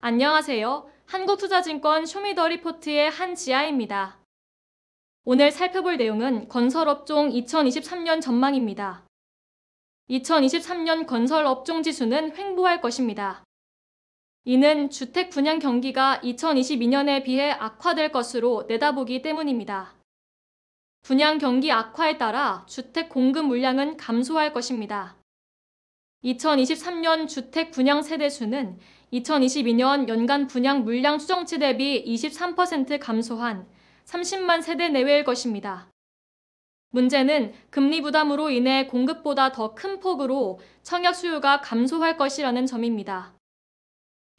안녕하세요. 한국투자증권 쇼미더리포트의 한지아입니다. 오늘 살펴볼 내용은 건설업종 2023년 전망입니다. 2023년 건설업종 지수는 횡보할 것입니다. 이는 주택 분양 경기가 2022년에 비해 악화될 것으로 내다보기 때문입니다. 분양 경기 악화에 따라 주택 공급 물량은 감소할 것입니다. 2023년 주택 분양 세대 수는 2022년 연간 분양 물량 수정치 대비 23% 감소한 30만 세대 내외일 것입니다. 문제는 금리 부담으로 인해 공급보다 더 큰 폭으로 청약 수요가 감소할 것이라는 점입니다.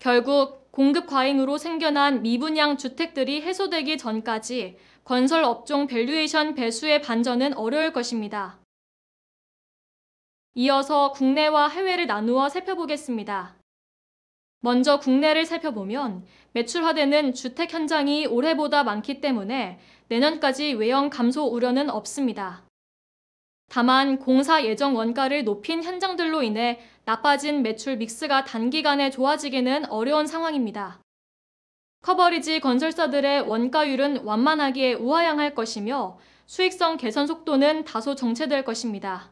결국 공급 과잉으로 생겨난 미분양 주택들이 해소되기 전까지 건설 업종 밸류에이션 배수의 반전은 어려울 것입니다. 이어서 국내와 해외를 나누어 살펴보겠습니다. 먼저 국내를 살펴보면 매출화되는 주택 현장이 올해보다 많기 때문에 내년까지 외형 감소 우려는 없습니다. 다만 공사 예정 원가를 높인 현장들로 인해 나빠진 매출 믹스가 단기간에 좋아지기는 어려운 상황입니다. 커버리지 건설사들의 원가율은 완만하기에 우아향할 것이며 수익성 개선 속도는 다소 정체될 것입니다.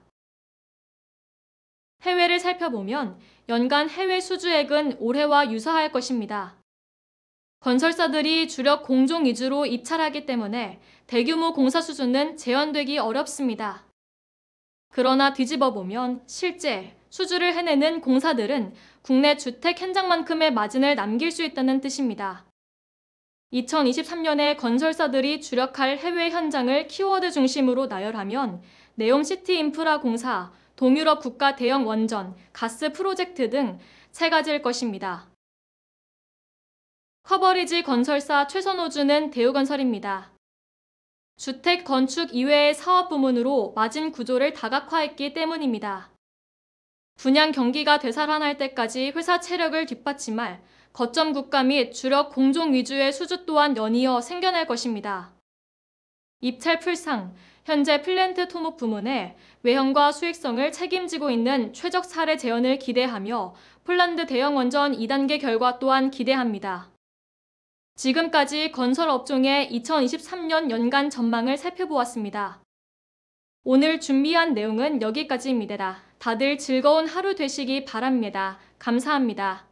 해외를 살펴보면 연간 해외 수주액은 올해와 유사할 것입니다. 건설사들이 주력 공종 위주로 입찰하기 때문에 대규모 공사 수준은 재현되기 어렵습니다. 그러나 뒤집어 보면 실제 수주를 해내는 공사들은 국내 주택 현장만큼의 마진을 남길 수 있다는 뜻입니다. 2023년에 건설사들이 주력할 해외 현장을 키워드 중심으로 나열하면 네옴시티 인프라 공사, 동유럽 국가 대형 원전, 가스 프로젝트 등 체가질 것입니다. 커버리지 건설사 최선호주는 대우건설입니다. 주택 건축 이외의 사업 부문으로 마진 구조를 다각화했기 때문입니다. 분양 경기가 되살아날 때까지 회사 체력을 뒷받침할 거점 국가 및 주력 공종 위주의 수주 또한 연이어 생겨날 것입니다. 입찰 풀상, 현재 플랜트 토목 부문에 외형과 수익성을 책임지고 있는 최적 사례 재현을 기대하며 폴란드 대형 원전 2단계 결과 또한 기대합니다. 지금까지 건설 업종의 2023년 연간 전망을 살펴보았습니다. 오늘 준비한 내용은 여기까지입니다. 다들 즐거운 하루 되시기 바랍니다. 감사합니다.